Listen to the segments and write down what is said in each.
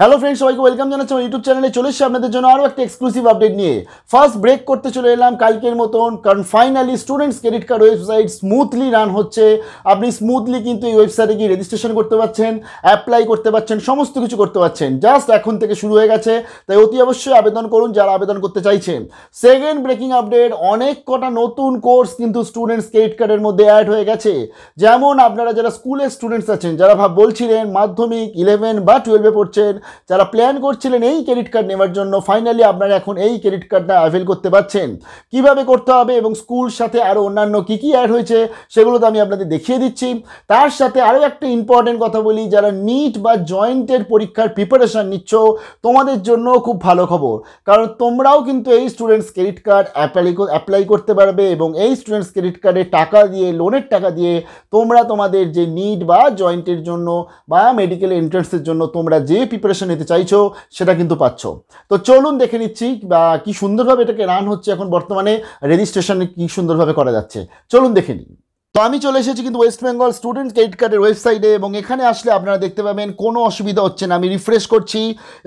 hello friend সবাইকে welcome জানাচ্ছি আমার ইউটিউব চ্যানেলে চলে এসেছি আপনাদের জন্য আরও একটা এক্সক্লুসিভ আপডেট নিয়ে ফার্স্ট ব্রেক করতে চলে এলাম কালকের মতন কারণ finally students credit card website smoothly run হচ্ছে আপনি স্মুথলি কিন্তু এই ওয়েবসাইটে গিয়ে রেজিস্ট্রেশন করতে পারছেন অ্যাপ্লাই করতে পারছেন সমস্ত কিছু করতে পারছেন জাস্ট এখন থেকে শুরু হয়ে গেছে তাই অতি অবশ্যই আবেদন করুন যারা আবেদন করতে চাইছেন সেকেন্ড ব্রেকিং আপডেট অনেক কটা নতুন কোর্স কিন্তু স্টুডেন্টস ক্রেডিট কার্ডের মধ্যে অ্যাড হয়ে গেছে যেমন আপনারা যারা স্কুলের স্টুডেন্টস আছেন যারা ভাব বলছিলেন মাধ্যমিক ইলেভেন বা টুয়েলভে পড়ছেন যারা প্ল্যান করছিলেন এই ক্রেডিট কার্ড নেওয়ার জন্য ফাইনালি আপনারা এখন এই ক্রেডিট কার্ডটা অ্যাভেল করতে পারছেন কিভাবে করতে হবে এবং স্কুল সাথে আরও অন্যান্য কী কী অ্যাড হয়েছে সেগুলো তো আমি আপনাদের দেখিয়ে দিচ্ছি তার সাথে আরও একটা ইম্পর্টেন্ট কথা বলি যারা নিট বা জয়েন্টের পরীক্ষার প্রিপারেশান নিচ্ছ তোমাদের জন্য খুব ভালো খবর কারণ তোমরাও কিন্তু এই students credit card apply apply করতে পারবে এবং এই স্টুডেন্টস ক্রেডিট কার্ডের টাকা দিয়ে লোনের টাকা দিয়ে তোমরা তোমাদের যে নিট বা জয়েন্টের জন্য বা মেডিকেল এন্ট্রান্সের জন্য তোমরা যে প্রিপারেশন প্রিপারেশন নিতে চাইছো সেটা কিন্তু পাচ্ছ তো চলুন দেখে নিচ্ছি বা কি সুন্দরভাবে এটাকে রান হচ্ছে এখন বর্তমানে রেজিস্ট্রেশন কি সুন্দরভাবে করা যাচ্ছে চলুন দেখে নিই তো আমি চলে এসেছি কিন্তু ওয়েস্ট বেঙ্গল স্টুডেন্ট ক্রেডিট কার্ডের ওয়েবসাইটে এবং এখানে আসলে আপনারা দেখতে পাবেন কোনো অসুবিধা হচ্ছে না আমি রিফ্রেশ করছি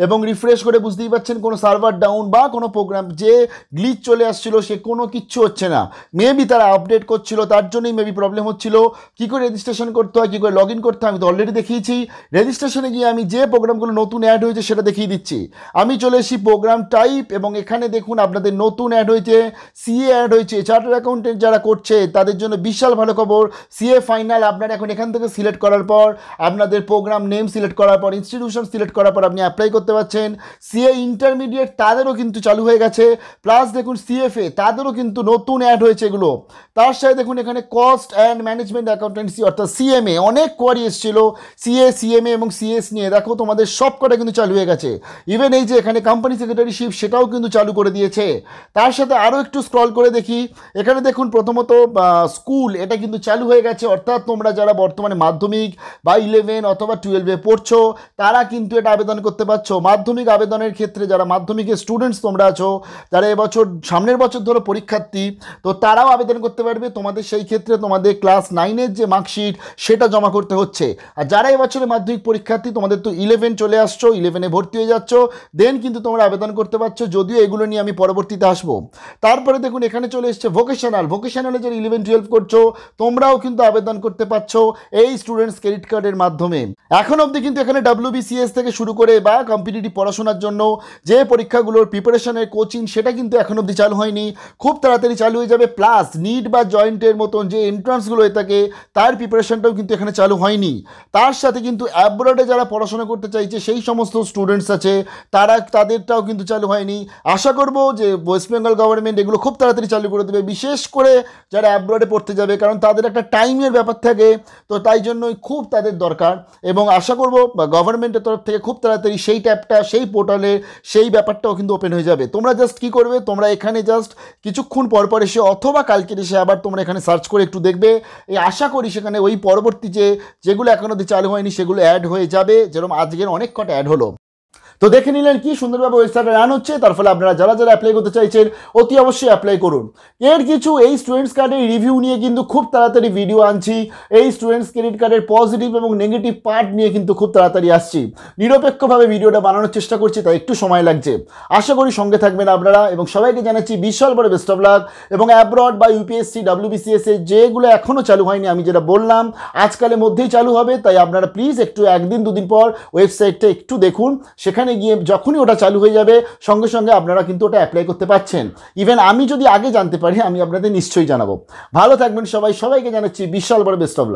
এবং রিফ্রেশ করে বুঝতেই পারছেন কোনো সার্ভার ডাউন বা কোনো প্রোগ্রাম যে গ্লিচ চলে আসছিল সে কোনো কিচ্ছু হচ্ছে না মেবি তারা আপডেট করছিল তার জন্যই মেবি প্রবলেম হচ্ছিল কি করে রেজিস্ট্রেশন করতে হয় কী করে লগ ইন করতে হয় আমি তো অলরেডি দেখিয়েছি রেজিস্ট্রেশনে গিয়ে আমি যে প্রোগ্রামগুলো নতুন অ্যাড হয়েছে সেটা দেখিয়ে দিচ্ছি আমি চলে এসেছি প্রোগ্রাম টাইপ এবং এখানে দেখুন আপনাদের নতুন অ্যাড হয়েছে সিএ অ্যাড হয়েছে চার্টার অ্যাকাউন্টেন্ট যারা করছে তাদের জন্য বিশাল ভালো খবর সিএ ফাইনাল আপনার এখন এখান থেকে সিলেক্ট করার পর আপনাদের প্রোগ্রাম নেম সিলেক্ট করার পর ইনস্টিটিউশন সিলেক্ট করার পর আপনি অ্যাপ্লাই করতে পারছেন সিএ ইন্টারমিডিয়েট তাদেরও কিন্তু চালু হয়ে গেছে প্লাস দেখুন সিএফএ তাদেরও কিন্তু নতুন অ্যাড হয়েছে এগুলো তার সাথে দেখুন এখানে কস্ট অ্যান্ড ম্যানেজমেন্ট অ্যাকাউন্টেন্সি অর্থাৎ সিএমএ অনেক কোয়ারি এসেছিল সিএ সিএমএ এবং সিএস নিয়ে দেখো তোমাদের সব কটা কিন্তু চালু হয়ে গেছে ইভেন এই যে এখানে কোম্পানি সেক্রেটারিশিপ সেটাও কিন্তু চালু করে দিয়েছে তার সাথে আরও একটু স্ক্রল করে দেখি এখানে দেখুন প্রথমত স্কুল এটা কিন্তু চালু হয়ে গেছে অর্থাৎ তোমরা যারা বর্তমানে মাধ্যমিক বা ইলেভেন অথবা টুয়েলভে পড়ছো তারা কিন্তু এটা আবেদন করতে পারছো মাধ্যমিক আবেদনের ক্ষেত্রে যারা মাধ্যমিকের স্টুডেন্টস তোমরা আছো যারা এবছর সামনের বছর ধরো পরীক্ষার্থী তো তারাও আবেদন করতে পারবে তোমাদের সেই ক্ষেত্রে তোমাদের ক্লাস নাইনের যে মার্কশিট সেটা জমা করতে হচ্ছে আর যারা এবছরে মাধ্যমিক পরীক্ষার্থী তোমাদের তো ইলেভেন চলে আসছো ইলেভেনে ভর্তি হয়ে যাচ্ছ দেন কিন্তু তোমরা আবেদন করতে পারছো যদিও এগুলো নিয়ে আমি পরবর্তীতে আসবো তারপরে দেখুন এখানে চলে এসছে ভোকেশনাল ভোকেশনালে যারা ইলেভেন টুয়েলভ করছো তোমরাও কিন্তু আবেদন করতে পারছো এই স্টুডেন্টস ক্রেডিট কার্ডের মাধ্যমে এখন অবধি কিন্তু এখানে ডাব্লিউবিসিএস থেকে শুরু করে বা কম্পিটিটিভ পড়াশোনার জন্য যে পরীক্ষাগুলোর প্রিপারেশনের কোচিং সেটা কিন্তু এখন অবধি চালু হয়নি খুব তাড়াতাড়ি চালু হয়ে যাবে প্লাস নিট বা জয়েন্টের মতন যে এন্ট্রান্সগুলো হয়ে থাকে তার প্রিপারেশনটাও কিন্তু এখানে চালু হয়নি তার সাথে কিন্তু অ্যাব্রোডে যারা পড়াশোনা করতে চাইছে সেই সমস্ত স্টুডেন্টস আছে তারা তাদেরটাও কিন্তু চালু হয়নি আশা করব যে ওয়েস্ট বেঙ্গল গভর্নমেন্ট এগুলো খুব তাড়াতাড়ি চালু করে দেবে বিশেষ করে যারা অ্যাব্রোডে পড়তে যাবে কারণ তাদের একটা টাইমের ব্যাপার থাকে তো তাই জন্যই খুব তাদের দরকার এবং আশা করব গভর্নমেন্টের তরফ থেকে খুব তাড়াতাড়ি সেই ট্যাপটা সেই পোর্টালে সেই ব্যাপারটাও কিন্তু ওপেন হয়ে যাবে তোমরা জাস্ট কি করবে তোমরা এখানে জাস্ট কিছুক্ষণ পরপর এসে অথবা কালকে এসে আবার তোমরা এখানে সার্চ করে একটু দেখবে এই আশা করি সেখানে ওই পরবর্তী যে যেগুলো অবধি চালু হয়নি সেগুলো অ্যাড হয়ে যাবে যেরকম আজকের অনেক কটা অ্যাড হলো তো দেখে নিলেন কি সুন্দরভাবে ওয়েবসাইটে রান হচ্ছে তার ফলে আপনারা যারা যারা অ্যাপ্লাই করতে চাইছেন অতি অবশ্যই অ্যাপ্লাই করুন এর কিছু এই স্টুডেন্টস কার্ডের রিভিউ নিয়ে কিন্তু খুব তাড়াতাড়ি ভিডিও আনছি এই স্টুডেন্টস ক্রেডিট কার্ডের পজিটিভ এবং নেগেটিভ পার্ট নিয়ে কিন্তু খুব তাড়াতাড়ি আসছি নিরপেক্ষভাবে ভিডিওটা বানানোর চেষ্টা করছি তাই একটু সময় লাগছে আশা করি সঙ্গে থাকবেন আপনারা এবং সবাইকে জানাচ্ছি বিশাল বড় বেস্ট অফ লাক এবং অ্যাব্রড বা ইউপিএসসি ডাব্লিউবিসিএসএ যেগুলো এখনও চালু হয়নি আমি যেটা বললাম আজকালের মধ্যেই চালু হবে তাই আপনারা প্লিজ একটু একদিন দুদিন পর ওয়েবসাইটটা একটু দেখুন সেখানে সেখানে গিয়ে যখনই ওটা চালু হয়ে যাবে সঙ্গে সঙ্গে আপনারা কিন্তু ওটা অ্যাপ্লাই করতে পারছেন ইভেন আমি যদি আগে জানতে পারি আমি আপনাদের নিশ্চয়ই জানাবো ভালো থাকবেন সবাই সবাইকে জানাচ্ছি বিশাল বড় বেস্ট অফ